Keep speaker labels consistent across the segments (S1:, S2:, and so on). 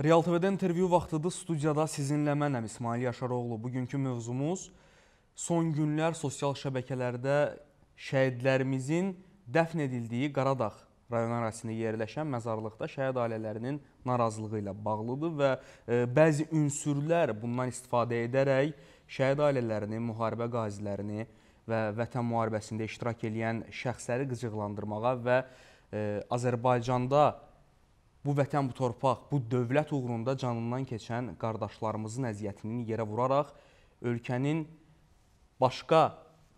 S1: Real TV-də intervyu vaxtıdır. Studiyada sizinlə mənəm İsmail Yaşaroğlu. Bugünkü mövzumuz son günlər sosial şəbəkələrdə şəhidlərimizin dəfn edildiyi Qaradağ rayon ərazisində yerləşən məzarlıqda şəhid ailələrinin narazılığı ilə bağlıdır və e, bəzi ünsürlər bundan istifadə edərək şəhid ailələrini, müharibə qazilərini və vətən müharibəsində iştirak edən şəxsləri qıcıqlandırmağa və e, Azərbaycanda bu vətən, bu torpaq, bu dövlət uğrunda canından keçən qardaşlarımızın əziyyətini yerə vuraraq ölkənin başqa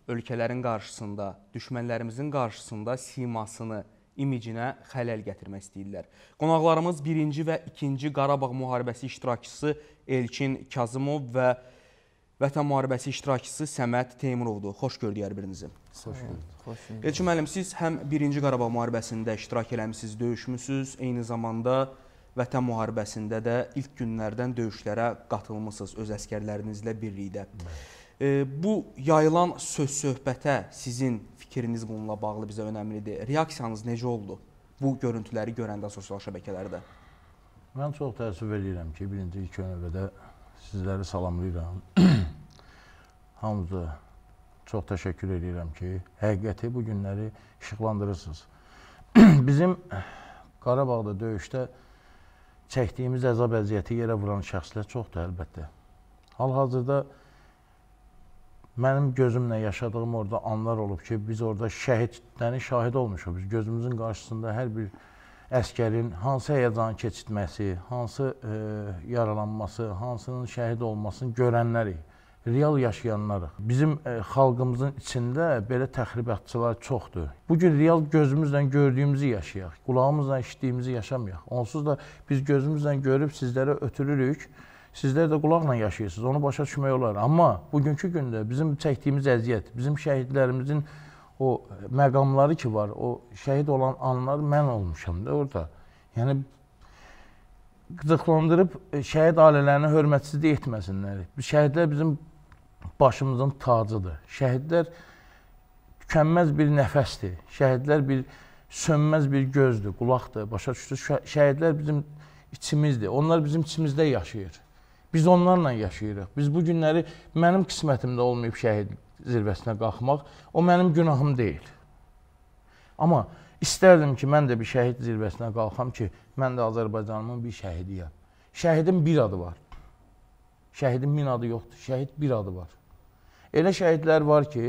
S1: ölkələrin qarşısında, düşmənlərimizin qarşısında simasını, imicinə xələl gətirmək istəyirlər. Qonaqlarımız birinci və ikinci Qarabağ müharibəsi iştirakçısı Elçin Kazımov və Vətən müharibəsi iştirakçısı Səməd Teymurovdur. Xoş gördük hər birinizi. Xoş gördük. Elçin müəllim, siz həm 1-ci Qarabağ müharibəsində iştirak eləmisiniz, döyüşmüsünüz, eyni zamanda Vətən müharibəsində də ilk günlərdən döyüşlərə qatılmısınız öz əskərlərinizlə birlikdə. E, bu yayılan söz-söhbətə sizin fikriniz bununla bağlı bizə önəmlidir. Reaksiyanız necə oldu bu görüntüləri görəndə sosial şəbəkələrdə?
S2: Mən çox təəssüf edirəm ki, birinci ilk növbədə Sizləri salamlayıram. Hamınıza çox təşəkkür edirəm ki, həqiqəti bu günləri işıqlandırırsınız. Bizim Qarabağda döyüşdə çəkdiyimiz əzab əziyyəti yerə vuran şəxslər çoxdur əlbəttə. Hal-hazırda mənim gözümlə yaşadığım orada anlar olub ki, biz orada şəhidlərin yəni şahid olmuşuq. Biz gözümüzün qarşısında hər bir şəhid əskərin hansı həyəcanı keçirtməsi, hansı ə, e, yaralanması, hansının şəhid olmasını görənlərik. Real yaşayanlarıq. Bizim ə, e, xalqımızın içində belə təxribatçılar çoxdur. Bu gün real gözümüzlə gördüyümüzü yaşayaq, qulağımızla eşitdiyimizi yaşamayaq. Onsuz da biz gözümüzlə görüb sizlərə ötürürük. Sizlər də qulaqla yaşayırsınız. Onu başa düşmək olar. Amma bugünkü gündə bizim çəkdiyimiz əziyyət, bizim şəhidlərimizin o məqamları ki var, o şəhid olan anlar mən olmuşam da orada. Yəni qıcıqlandırıb e, şəhid ailələrinə hörmətsizlik etməsinlər. Şəhidlər bizim başımızın tacıdır. Şəhidlər tükənməz bir nəfəsdir. Şəhidlər bir sönməz bir gözdür, qulaqdır, başa düşdünüz? Şəhidlər bizim içimizdir. Onlar bizim içimizdə yaşayır. Biz onlarla yaşayırıq. Biz bu günləri mənim qismətimdə olmayıb şəhid zirvəsinə qalxmaq, o mənim günahım deyil. Amma istərdim ki, mən də bir şəhid zirvəsinə qalxam ki, mən də Azərbaycanımın bir şəhidiyəm. Şəhidin bir adı var. Şəhidin min adı yoxdur. Şəhid bir adı var. Elə şəhidlər var ki,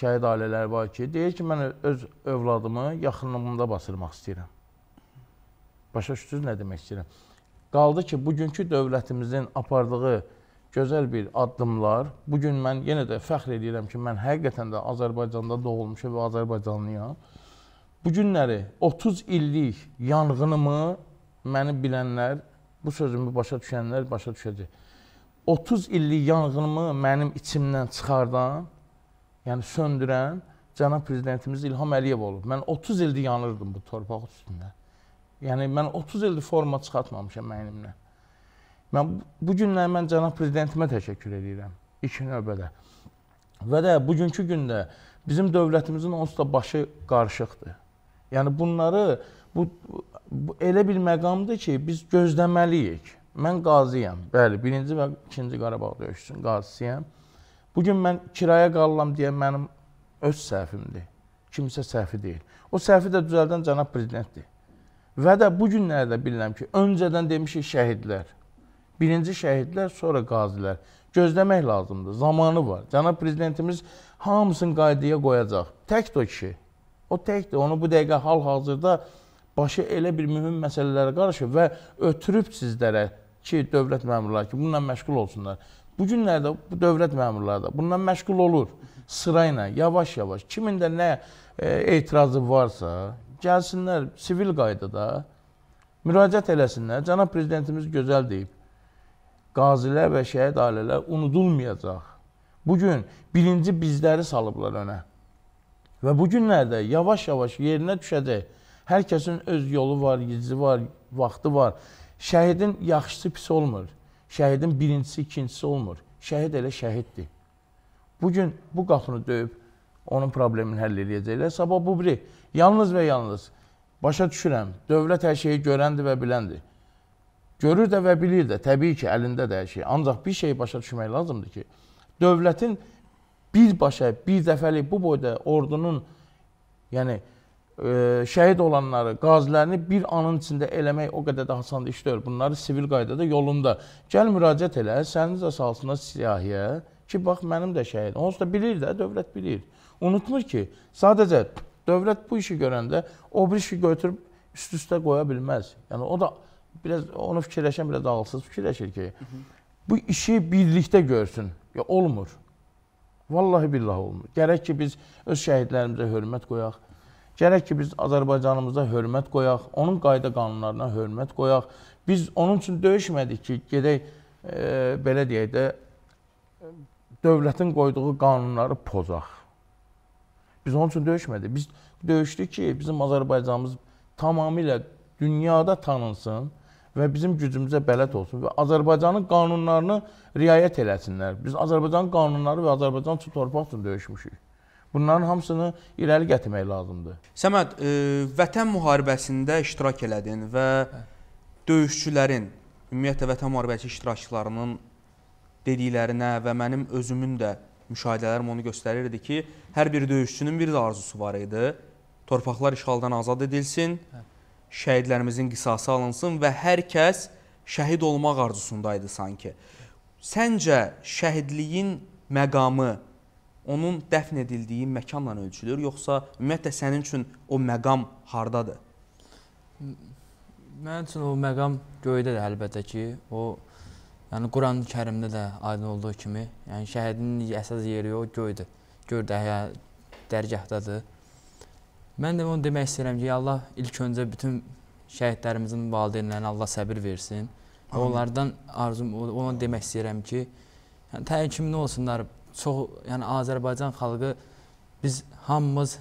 S2: şəhid ailələri var ki, deyir ki, mən öz övladımı yaxınlığımda basırmaq istəyirəm. Başa düşdünüz nə demək istəyirəm? Qaldı ki, bugünkü dövlətimizin apardığı gözəl bir addımlar. Bugün mən yenə də fəxr edirəm ki, mən həqiqətən də Azərbaycanda doğulmuşam və Azərbaycanlıyam. Bugünləri 30 illik yanğınımı məni bilənlər, bu sözümü başa düşənlər başa düşəcək. 30 illik yanğınımı mənim içimdən çıxardan, yəni söndürən cənab prezidentimiz İlham Əliyev olub. Mən 30 ildir yanırdım bu torpaq üstündə. Yəni mən 30 ildir forma çıxartmamışam əynimlə. Mən bu günləri mən cənab prezidentimə təşəkkür edirəm ilk növbədə. Və də bugünkü gündə bizim dövlətimizin onsuz da başı qarışıqdır. Yəni bunları bu, bu elə bir məqamdır ki, biz gözləməliyik. Mən qaziyəm. Bəli, 1-ci və 2-ci Qarabağ döyüşünün qazisiyəm. Bu gün mən kirayə qalıram deyə mənim öz səhvimdir. Kimsə səhvi deyil. O səhvi də düzəldən cənab prezidentdir. Və də bu günlərdə bilirəm ki, öncədən demişik şəhidlər. Birinci şəhidlər, sonra qazilər. Gözləmək lazımdır. Zamanı var. Cənab prezidentimiz hamısını qaydaya qoyacaq. Təkdir o kişi. O təkdir. Onu bu dəqiqə hal-hazırda başı elə bir mühüm məsələlərə qarışıb və ötürüb sizlərə ki, dövlət məmurları ki, bununla məşğul olsunlar. Bu günlərdə bu dövlət məmurları da bununla məşğul olur sırayla, yavaş-yavaş. Kimin də nə e, etirazı varsa, gəlsinlər sivil qaydada müraciət eləsinlər. Cənab prezidentimiz gözəl deyib. Qazilər və şəhid ailələr unudulmayacaq. Bu gün birinci bizləri salıblar önə. Və bu günlərdə yavaş-yavaş yerinə düşəcək. Hər kəsin öz yolu var, gizli var, vaxtı var. Şəhidin yaxşısı pis olmur. Şəhidin birincisi, ikincisi olmur. Şəhid elə şəhiddir. Bugün bu qapını döyüb onun problemini həll edəcəklər. Sabah bu biri Yalnız və yalnız başa düşürəm, dövlət hər şeyi görəndir və biləndir. Görür də və bilir də, təbii ki, əlində də hər şey. Ancaq bir şey başa düşmək lazımdır ki, dövlətin birbaşa, bir dəfəlik bu boyda ordunun, yəni, Ə, e, şəhid olanları, qazilərini bir anın içində eləmək o qədər də asan iş deyil. Bunları sivil qaydada yolunda. Gəl müraciət elə, səni də salsınlar siyahiyə ki, bax mənim də şəhid. Onsuz da bilir də, dövlət bilir. Unutmur ki, sadəcə Dövlət bu işi görəndə o bir işi götürüb üst-üstə qoya bilməz. Yəni o da biraz onu fikirləşən belə dağılsız fikirləşir ki, bu işi birlikdə görsün. Ya olmur. Vallahi billah olmur. Gərək ki biz öz şəhidlərimizə hörmət qoyaq. Gərək ki biz Azərbaycanımıza hörmət qoyaq, onun qayda qanunlarına hörmət qoyaq. Biz onun üçün döyüşmədik ki, gedək e, belə deyək də dövlətin qoyduğu qanunları pozaq. Biz onun üçün döyüşmədik. Biz döyüşdük ki, bizim Azərbaycanımız tamamilə dünyada tanınsın və bizim gücümüzə bələd olsun və Azərbaycanın qanunlarını riayət eləsinlər. Biz Azərbaycan qanunları və Azərbaycan üçün torpaq üçün döyüşmüşük. Bunların hamısını irəli gətirmək lazımdır. Səməd, e,
S1: vətən müharibəsində iştirak elədin və döyüşçülərin, ümumiyyətlə vətən müharibəsi iştirakçılarının dediklərinə və mənim özümün də müşahidələrim onu göstərirdi ki, hər bir döyüşçünün bir də arzusu var idi. Torpaqlar işğaldan azad edilsin, şəhidlərimizin qisası alınsın və hər kəs şəhid olmaq arzusundaydı sanki. Səncə şəhidliyin məqamı onun dəfn edildiyi məkanla ölçülür, yoxsa ümumiyyətlə sənin üçün o məqam
S3: hardadır? Mənim üçün o məqam göydədir əlbəttə ki, o məqam Yəni Qurani-Kərimdə də aydın olduğu kimi, yəni şəhidin əsas yeri o göydür. Gör dəyə dərgahdadır. Mən də onu demək istəyirəm ki, Allah ilk öncə bütün şəhidlərimizin valideynlərinə Allah səbir versin. Amin. Onlardan arzum ona demək istəyirəm ki, yəni təyin kimin olsunlar. Çox, yəni Azərbaycan xalqı biz hamımız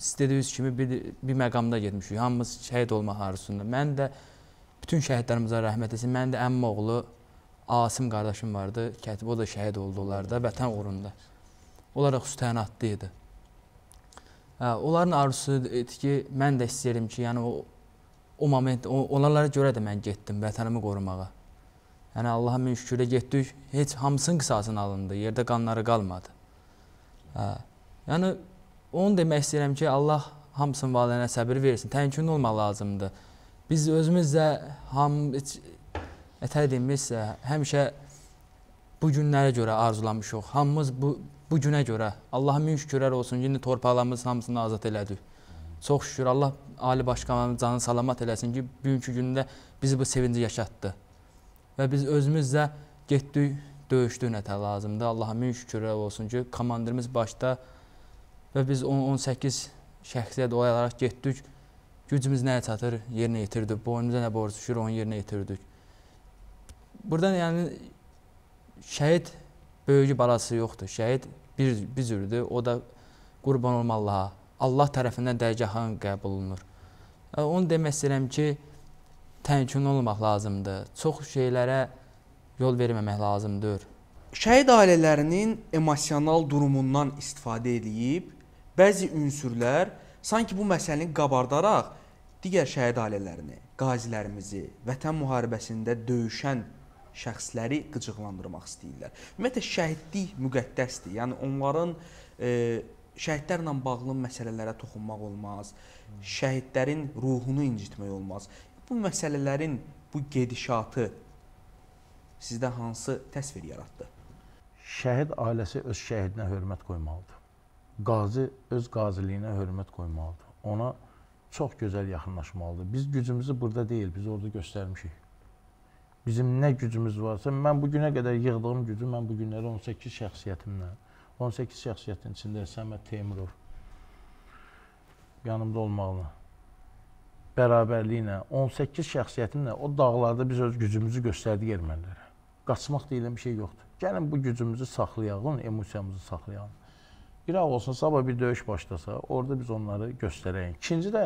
S3: istədiyiniz kimi bir, bir məqamda getmişik. Hamımız şəhid olmaq arzusunda. Mən də bütün şəhidlərimizə rəhmət etsin. Mən də əmim oğlu Asim qardaşım vardı, kətib, o da şəhid oldu onlar da vətən uğrunda. Onlar da xüsusiyyənatlı idi. Hə, onların arzusu idi ki, mən də istəyirəm ki, yəni o, o moment, o, onlara görə də mən getdim vətənimi qorumağa. Yəni Allaha min şükürə getdik, heç hamısının qisasını alındı, yerdə qanları qalmadı. Hə. Yəni onu demək istəyirəm ki, Allah hamısının valideyninə səbir versin. Təmkinli olmaq lazımdır. Biz özümüz də ham heç, Və təqdimimizsə həmişə bu günlərə görə arzulamışıq. Hamımız bu, bu günə görə Allaha min şükürlər olsun. İndi torpaqlarımız hamısını azad elədik. Çox şükür Allah Ali Başqanımız canı salamat eləsin ki, bugünkü gündə bizi bu sevinci yaşatdı. Və biz özümüz də getdik, döyüşdük nətə lazımdır. Allaha min şükürlər olsun ki, komandirimiz başda və biz 18 şəxsiyə dolayaraq getdik. Gücümüz nəyə çatır, yerinə yetirdik. Boynumuza nə borc düşür, onu yerinə yetirdik. Burada yəni şəhid böyüyü balası yoxdur. Şəhid bir, bir cürdür. O da qurban olma Allaha. Allah tərəfindən dərgahın qəbul olunur. E, onu demək istəyirəm ki, təmkin olmaq lazımdır. Çox şeylərə yol verməmək lazımdır. Şəhid ailələrinin emosional
S1: durumundan istifadə edib, bəzi ünsürlər sanki bu məsələni qabardaraq digər şəhid ailələrini, qazilərimizi, vətən müharibəsində döyüşən şəxsləri qıcıqlandırmaq istəyirlər. Ümumiyyətlə şəhidlik müqəddəsdir. Yəni onların e, şəhidlərlə bağlı məsələlərə toxunmaq olmaz. Şəhidlərin ruhunu incitmək olmaz. Bu məsələlərin bu gedişatı sizdə hansı təsvir yaratdı?
S2: Şəhid ailəsi öz şəhidinə hörmət qoymalıdır. Qazi öz qaziliyinə hörmət qoymalıdır. Ona çox gözəl yaxınlaşmalıdır. Biz gücümüzü burada deyil, biz orada göstərmişik. Bizim nə gücümüz varsa, mən bu günə qədər yığdığım gücü mən bu günləri 18 şəxsiyyətimlə, 18 şəxsiyyətin içində Səməd Teymurov yanımda olmaqla, bərabərliklə, 18 şəxsiyyətimlə o dağlarda biz öz gücümüzü göstərdik ermənilərə. Qaçmaq deyilən bir şey yoxdur. Gəlin bu gücümüzü saxlayalım, emosiyamızı saxlayalım. İraq olsun, sabah bir döyüş başlasa, orada biz onları göstərəyik. İkinci də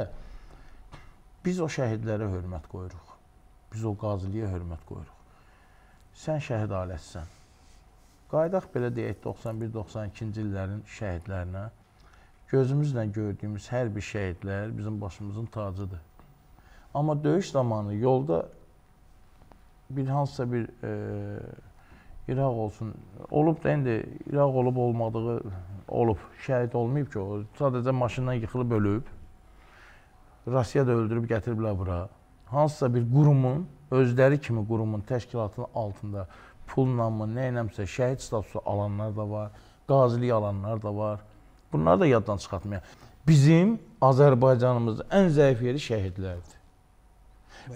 S2: biz o şəhidlərə hörmət qoyuruq. Biz o qaziliyə hörmət qoyuruq. Sən şəhid alətsisən. Qaydaq belə deyək 91-92-ci illərin şəhidlərinə. Gözümüzlə gördüyümüz hər bir şəhidlər bizim başımızın tacıdır. Amma döyüş zamanı yolda bir hansısa bir e, İraq olsun, olub da indi İraq olub olmadığı olub, şəhid olmayıb ki o, sadəcə maşından yıxılıb ölüb. Rusiyada öldürüb gətiriblər bura hansısa bir qurumun, özləri kimi qurumun təşkilatının altında pulla mı, nə iləmsə şəhid statusu alanlar da var, qazilik alanlar da var. Bunları da yaddan çıxartmayaq. Bizim Azərbaycanımızda ən zəif yeri şəhidlərdir.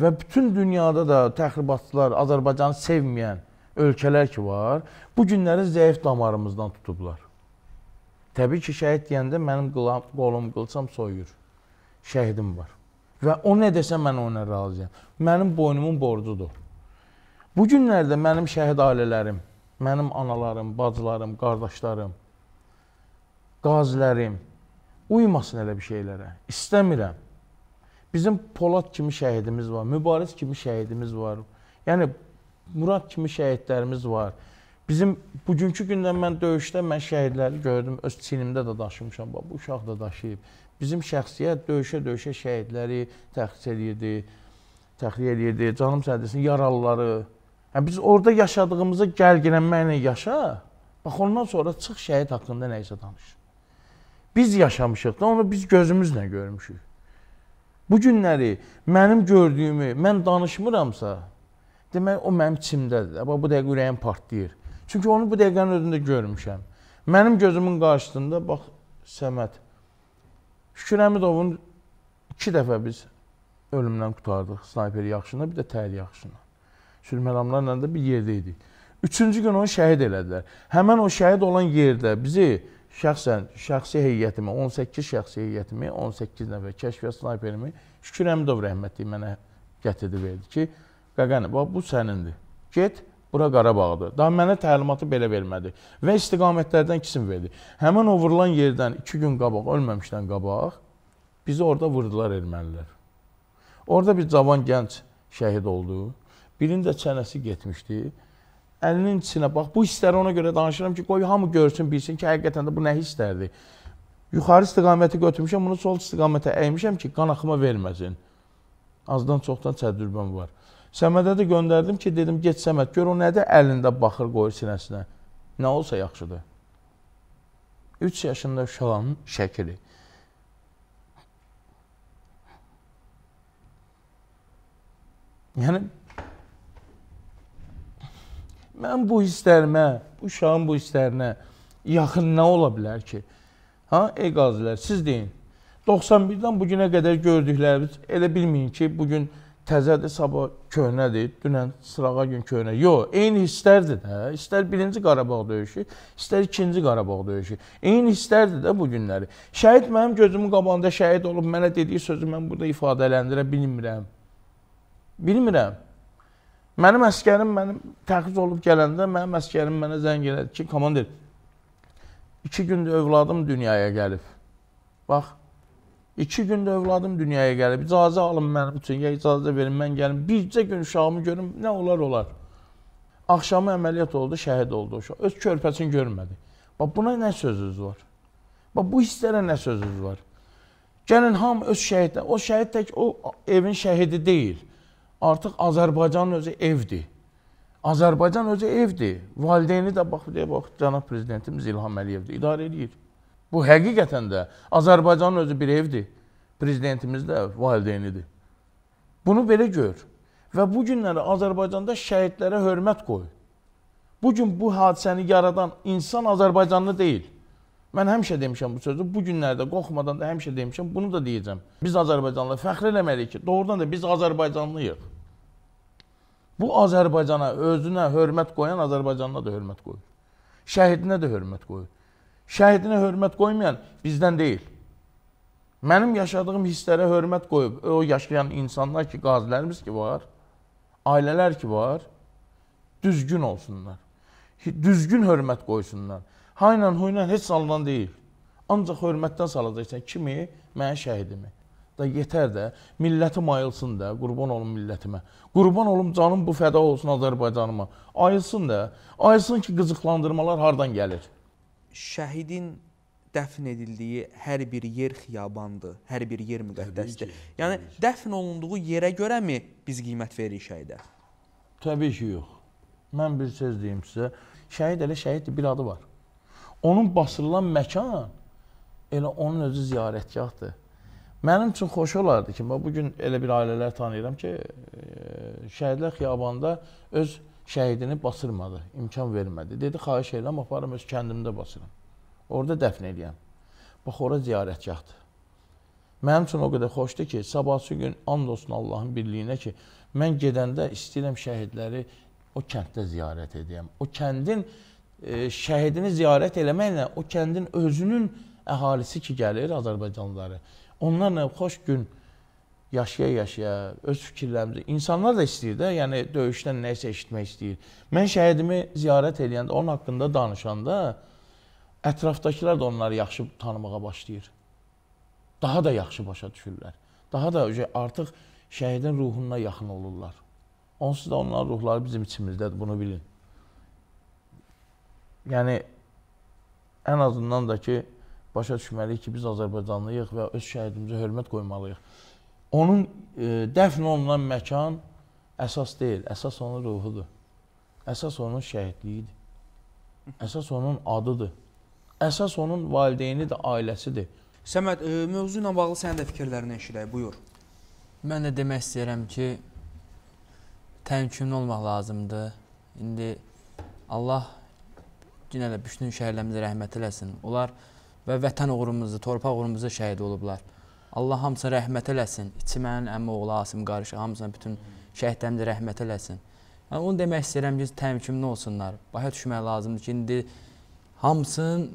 S2: Və bütün dünyada da təxribatçılar, Azərbaycanı sevməyən ölkələr ki var, bu günləri zəif damarımızdan tutublar. Təbii ki, şəhid deyəndə mənim qolum, qılçam soyuyur. Şəhidim var. Və o nə desə mən ona razıyam. Mənim boynumun borcudur. Bu günlərdə mənim şəhid ailələrim, mənim analarım, bacılarım, qardaşlarım, qazilərim uymasın elə bir şeylərə. İstəmirəm. Bizim Polad kimi şəhidimiz var, Mübariz kimi şəhidimiz var. Yəni Murad kimi şəhidlərimiz var. Bizim bugünkü gündən mən döyüşdə mən şəhidləri gördüm, öz çinimdə də daşımışam, bu uşaq da daşıyıb. Bizim şəxsiyyət döyüşə-döyüşə şəhidləri təxris eləyirdi, təxliyə eləyirdi, canım sədrisinin yaralıları. Yəni, biz orada yaşadığımızı gəlgilənməklə yaşa, bax ondan sonra çıx şəhid haqqında nəyisə danış. Biz yaşamışıq da, onu biz gözümüzlə görmüşük. Bu günləri mənim gördüyümü mən danışmıramsa, demək o mənim içimdədir. Bax bu dəqiqə ürəyim partlayır. Çünki onu bu dəqiqənin özündə görmüşəm. Mənim gözümün qarşısında bax Səməd Şükür Əmidovun iki dəfə biz ölümdən qutardıq. Snayper yaxşına, bir də təyir yaxşına. Sülh adamlarla da bir yerdə idik. Üçüncü gün onu şəhid elədilər. Həmən o şəhid olan yerdə bizi şəxsən, şəxsi heyətimi, 18 şəxsi heyətimi, 18 nəfər kəşfiyyat snayperimi Şükür Əmidov rəhmətli mənə gətirdi verdi ki, Qaqani, bax bu sənindir. Get, Bura Qarabağdır. Daha mənə təlimatı belə vermədi və istiqamətlərdən ikisini verdi. Həmin o vurulan yerdən 2 gün qabaq, ölməmişdən qabaq bizi orada vurdular ermənilər. Orada bir cavan gənc şəhid oldu. Birinin də çənəsi getmişdi. Əlinin içinə bax, bu hissləri ona görə danışıram ki, qoy hamı görsün, bilsin ki, həqiqətən də bu nə hisslərdir. Yuxarı istiqaməti götürmüşəm, bunu sol istiqamətə əymişəm ki, qanaxıma verməsin. Azdan çoxdan tədbirəm var. Səmədə də göndərdim ki, dedim, get Səməd, gör o nədir əlində baxır qoyur sinəsinə. Nə olsa yaxşıdır. 3 yaşında uşağın şəkili. Yəni, mən bu hisslərimə, bu uşağın bu hisslərinə yaxın nə ola bilər ki? Ha, ey qazilər, siz deyin. 91-dən bugünə qədər gördüklərimiz elə bilməyin ki, bugün gün təzədir, sabah köhnədir, dünən sırağa gün köhnə. Yox, eyni hisslərdir də. İstər birinci Qarabağ döyüşü, istər ikinci Qarabağ döyüşü. Eyni hisslərdir də bu günləri. Şəhid mənim gözümün qabağında şəhid olub mənə dediyi sözü mən burada ifadələndirə bilmirəm. Bilmirəm. Mənim əskərim mənim təxiz olub gələndə mənim əskərim mənə zəng elədi ki, komandir, iki gündür övladım dünyaya gəlib. Bax, İki gündə övladım dünyaya gəlib, icazə alın mənim üçün, ya icazə verin, mən gəlim. Bircə gün uşağımı görüm, nə olar, olar. Axşamı əməliyyat oldu, şəhid oldu uşaq. Öz körpəsini görmədi. Bax, buna nə sözünüz var? Bax, bu hisslərə nə sözünüz var? Gəlin, hamı öz şəhiddən. O şəhid tək o evin şəhidi deyil. Artıq Azərbaycanın özü evdir. Azərbaycan özü evdir. Valideyni də bax, bax, cənab prezidentimiz İlham Əliyevdir. İdarə edir. Bu həqiqətən də Azərbaycanın özü bir evdir. Prezidentimiz də valideynidir. Bunu belə gör. Və bu günləri Azərbaycanda şəhidlərə hörmət qoy. Bu gün bu hadisəni yaradan insan Azərbaycanlı deyil. Mən həmişə demişəm bu sözü. Bu günlərdə qorxmadan da həmişə demişəm, bunu da deyəcəm. Biz Azərbaycanlı fəxr eləməliyik ki, doğrudan da biz Azərbaycanlıyıq. Bu Azərbaycana özünə hörmət qoyan Azərbaycanına da hörmət qoyur. Şəhidinə də hörmət qoyur şəhidinə hörmət qoymayan bizdən deyil. Mənim yaşadığım hisslərə hörmət qoyub, o yaşayan insanlar ki, qazilərimiz ki var, ailələr ki var, düzgün olsunlar. Düzgün hörmət qoysunlar. Hayla huyla heç salınan deyil. Ancaq hörmətdən salacaqsan kimi? Mənim şəhidimi. Da yetər də, millətim ayılsın də, qurban olum millətimə. Qurban olum canım bu fəda olsun Azərbaycanıma. Ayılsın da, ayılsın ki, qızıqlandırmalar hardan gəlir? şəhidin
S1: dəfn edildiyi hər bir yer xiyabandır, hər bir yer müqəddəsdir. Ki, yəni ki. dəfn olunduğu yerə görəmi biz qiymət veririk şəhidə?
S2: Təbii ki, yox. Mən bir söz deyim sizə. Şəhid elə şəhiddir, bir adı var. Onun basırılan məkan elə onun özü ziyarətgahdır. Mənim üçün xoş olardı ki, mən bu gün elə bir ailələr tanıyıram ki, e, şəhidlər xiyabanda öz şəhidini basırmadı, imkan vermədi. Dedi, xahiş edirəm, aparım öz kəndimdə basıram. Orada dəfn eləyəm. Bax, ora ziyarətgahdır. Mənim üçün o qədər xoşdur ki, sabahsı gün and olsun Allahın birliyinə ki, mən gedəndə istəyirəm şəhidləri o kənddə ziyarət edəyəm. O kəndin e, şəhidini ziyarət eləməklə o kəndin özünün əhalisi ki, gəlir Azərbaycanlıları. Onlarla xoş gün yaşaya-yaşaya öz fikirlərimizi insanlar da istəyir də, yəni döyüşdən nəyisə eşitmək istəyir. Mən şəhidimi ziyarət edəndə, onun haqqında danışanda ətrafdakılar da onları yaxşı tanımağa başlayır. Daha da yaxşı başa düşürlər. Daha da artıq şəhidin ruhuna yaxın olurlar. Onsuz da onların ruhları bizim içimizdədir, bunu bilin. Yəni ən azından da ki başa düşməliyik ki, biz Azərbaycanlıyıq və öz şəhidimizə hörmət qoymalıyıq. Onun e, dəfn olunan məkan əsas deyil, əsas onun ruhudur. Əsas onun şəhidliyidir. Əsas onun adıdır. Əsas onun valideynidir, ailəsidir. Səməd, e, mövzu ilə bağlı sənin də fikirlərini eşidək, buyur.
S3: Mən də demək istəyirəm ki, təmkinli olmaq lazımdır. İndi Allah yenə də bütün şəhərlərimizə rəhmət eləsin. Onlar və vətən uğrumuzda, torpaq uğrumuzda şəhid olublar. Allah hamısını rəhmət eləsin. İçimən, əmmi oğlu, Asım qarşı, hamısına bütün şəhidlərimizə rəhmət eləsin. Yəni, onu demək istəyirəm ki, təmkimli olsunlar. Başa düşmək lazımdır ki, indi hamısının,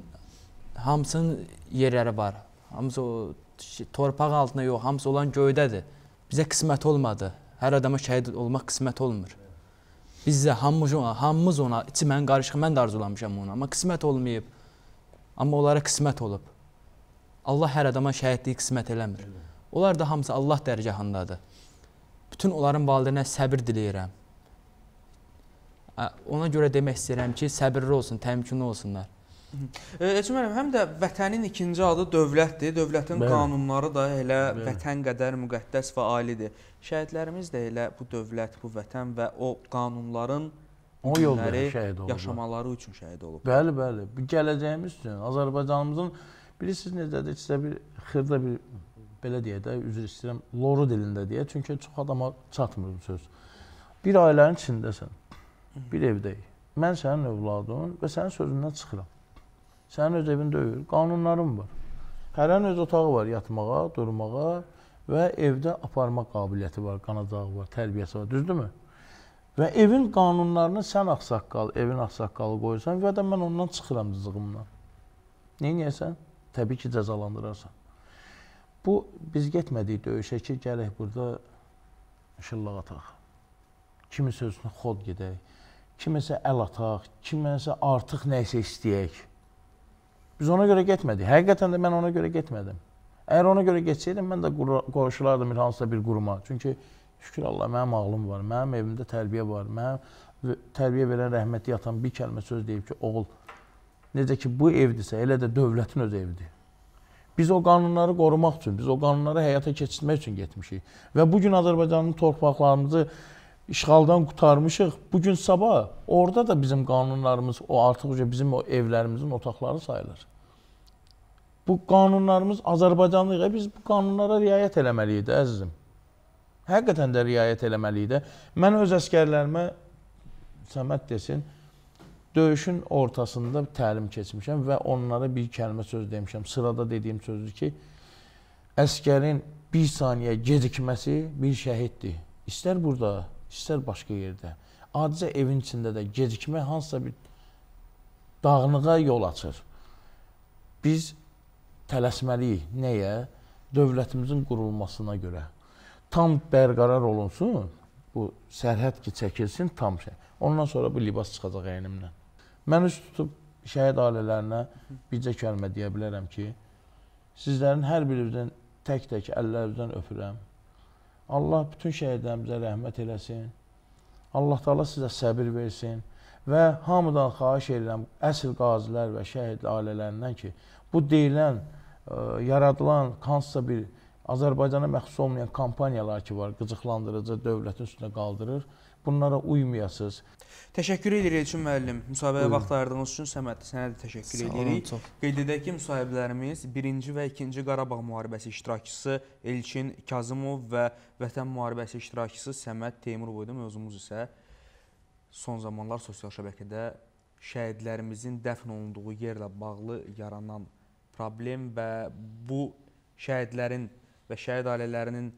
S3: hamısının yerləri var. Hamısı o torpaq altında yox, hamısı olan göydədir. Bizə qismət olmadı. Hər adama şəhid olmaq qismət olmur. Biz də hamımız ona, hamımız ona içi mən qarışıq, mən də arzulamışam onu. Amma qismət olmayıb. Amma onlara qismət olub. Allah hər adama şəhidliyi qismət eləmir. Onlar da hamısı Allah dərgahındadır. Bütün onların valideynə səbir diləyirəm. Ona görə demək istəyirəm ki, səbirli olsun, təmkinli olsunlar.
S1: Elçin müəllim, həm də vətənin ikinci adı dövlətdir. Dövlətin Bəli. qanunları da elə Bəli. vətən qədər müqəddəs və alidir. Şəhidlərimiz də elə bu dövlət, bu vətən və o qanunların
S2: o yolda şəhid olub.
S1: Yaşamaları üçün şəhid olub.
S2: Bəli, bəli. Bu gələcəyimiz üçün Azərbaycanımızın Bilirsiniz necədir? Sizə bir xırda bir belə deyə də üzr istəyirəm, loru dilində deyə. Çünki çox adama çatmır bu söz. Bir ailənin içindəsən. Bir evdəyik. Mən sənin övladın və sənin sözündən çıxıram. Sənin öz evində öyür. Qanunların var. Hərənin öz otağı var yatmağa, durmağa və evdə aparmaq qabiliyyəti var, qanacağı var, tərbiyəsi var. Düzdürmü? Və evin qanunlarını sən ağsaqqal, evin ağsaqqalı qoyursan və də mən ondan çıxıram cızığımdan. Nə edəsən? təbii ki, cəzalandırarsan. Bu, biz getmədik döyüşə ki, gələk burada şıllaq ataq. Kimi sözünü xod gedək, kiməsə əl ataq, kiməsə artıq nəysə istəyək. Biz ona görə getmədik. Həqiqətən də mən ona görə getmədim. Əgər ona görə getsəydim, mən də qoşulardım bir hansısa bir quruma. Çünki şükür Allah, mənim ağlım var, mənim evimdə tərbiyə var, mənim tərbiyə verən rəhmətli yatan bir kəlmə söz deyib ki, oğul, necə ki, bu evdirsə, elə də dövlətin öz evidir. Biz o qanunları qorumaq üçün, biz o qanunları həyata keçirmək üçün getmişik. Və bugün Azərbaycanın torpaqlarımızı işğaldan qurtarmışıq. Bugün sabah orada da bizim qanunlarımız, o artıq bizim o evlərimizin otaqları sayılır. Bu qanunlarımız Azərbaycanlıyıq. E, biz bu qanunlara riayət eləməliyik də, əzizim. Həqiqətən də riayət eləməliyik də. Mən öz əskərlərimə Səməd desin, Döyüşün ortasında təlim keçmişəm və onlara bir kəlmə söz demişəm. Sırada dediyim sözdür ki, əskərin bir saniyə gecikməsi bir şəhiddir. İstər burada, istər başqa yerdə. Adicə evin içində də gecikmək hansısa bir dağınığa yol açır. Biz tələsməliyik. Nəyə? Dövlətimizin qurulmasına görə. Tam bərqərar olunsun, bu sərhəd ki, çəkilsin tam şey. Ondan sonra bu libas çıxacaq əynimdən. Mən üz tutub şəhid ailələrinə bircə kəlmə deyə bilərəm ki, sizlərin hər birinizdən tək-tək əllərinizdən öpürəm. Allah bütün şəhidlərimizə rəhmət eləsin. Allah Taala sizə səbir versin və hamıdan xahiş edirəm əsl qazilər və şəhid ailələrindən ki, bu deyilən, ə, e, yaradılan hansısa bir Azərbaycana məxsus olmayan kampaniyalar ki var, qıcıqlandırıcı dövlətin üstünə qaldırır bunlara uymayasınız.
S1: Təşəkkür edirik Elçin müəllim. Müsahibəyə vaxt ayırdığınız üçün Səməd sənə də təşəkkür Sağ edirik. Olun, Qeyd edək ki, müsahibələrimiz 1-ci və 2-ci Qarabağ müharibəsi iştirakçısı Elçin Kazımov və Vətən müharibəsi iştirakçısı Səməd Teymurov idi. Mövzumuz isə son zamanlar sosial şəbəkədə şəhidlərimizin dəfn olunduğu yerlə bağlı yaranan problem və bu şəhidlərin və şəhid ailələrinin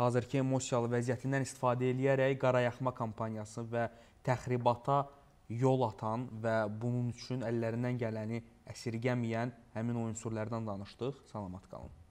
S1: hazırki emosiyalı vəziyyətindən istifadə eləyərək qarayaxma kampaniyası və təxribata yol atan və bunun üçün əllərindən gələni əsirgəməyən həmin o
S3: unsurlardan danışdıq. Salamat qalın.